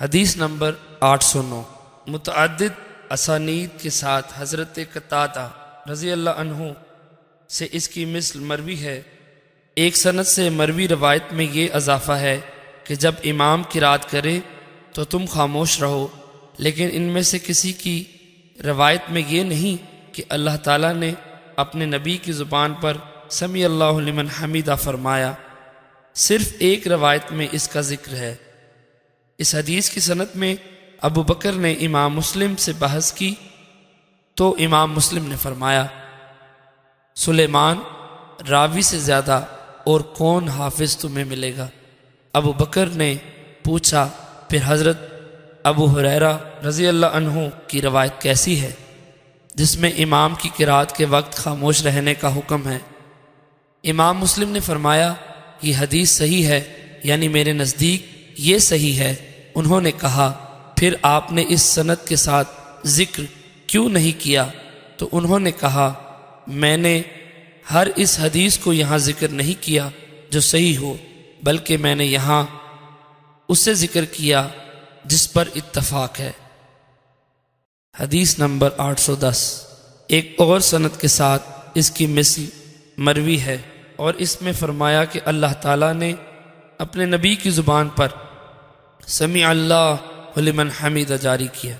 हदीस नंबर आठ सौ नौ मुतद असानीद के साथ हज़रत कतादा रज़ी अल्लाह से इसकी मिसल मरवी है एक सनत से मरवी रवायत में ये अजाफ़ा है कि जब इमाम की रात करें तो तुम खामोश रहो लेकिन इनमें से किसी की रवायत में ये नहीं कि अल्लाह ताला ने अपने नबी की ज़ुबान पर समी अल्लाह हमीदा फरमाया सिर्फ़ एक रवायत में इसका ज़िक्र है इस हदीस की सनत में अबू बकर ने इमाम मुस्लिम से बहस की तो इमाम मुस्लिम ने फरमाया सुलेमान रावी से ज़्यादा और कौन हाफिज तुम्हें मिलेगा अबू बकर ने पूछा फिर हज़रत अबू हुरैरा रज़ी अल्लाह की रवायत कैसी है जिसमें इमाम की किरात के वक्त खामोश रहने का हुक्म है इमाम मुस्लिम ने फरमाया कि हदीस सही है यानी मेरे नज़दीक ये सही है उन्होंने कहा फिर आपने इस सनत के साथ ज़िक्र क्यों नहीं किया तो उन्होंने कहा मैंने हर इस हदीस को यहाँ ज़िक्र नहीं किया जो सही हो बल्कि मैंने यहाँ उसे ज़िक्र किया जिस पर इत्तफाक है हदीस नंबर 810 एक और सनत के साथ इसकी मिसल मरवी है और इसमें फरमाया कि अल्लाह ताला ने अपने नबी की ज़ुबान पर समी अल्लाह हमीदा जारी किया